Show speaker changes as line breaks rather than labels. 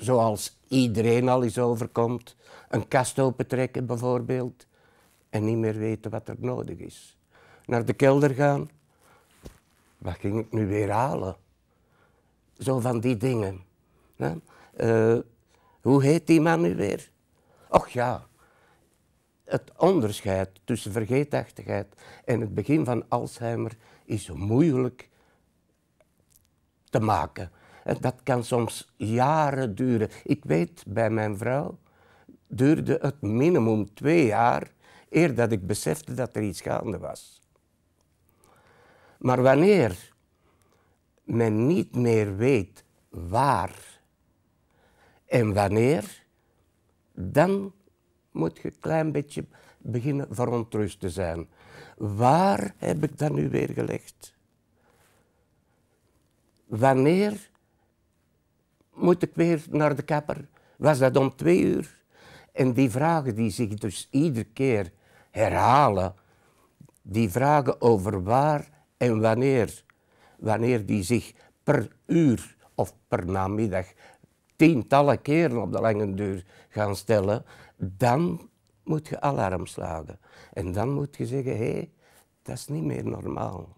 zoals iedereen al eens overkomt, een kast opentrekken bijvoorbeeld en niet meer weten wat er nodig is. Naar de kelder gaan, wat ging ik nu weer halen? Zo van die dingen. Eh, hoe heet die man nu weer? Och ja, het onderscheid tussen vergeetachtigheid en het begin van Alzheimer is moeilijk te maken dat kan soms jaren duren. Ik weet, bij mijn vrouw duurde het minimum twee jaar eer dat ik besefte dat er iets gaande was. Maar wanneer men niet meer weet waar en wanneer, dan moet je een klein beetje beginnen verontrust te zijn. Waar heb ik dat nu weer gelegd? Wanneer moet ik weer naar de kapper? Was dat om twee uur? En die vragen die zich dus iedere keer herhalen, die vragen over waar en wanneer, wanneer die zich per uur of per namiddag tientallen keren op de lange duur gaan stellen, dan moet je alarm slagen. En dan moet je zeggen, hé, hey, dat is niet meer normaal.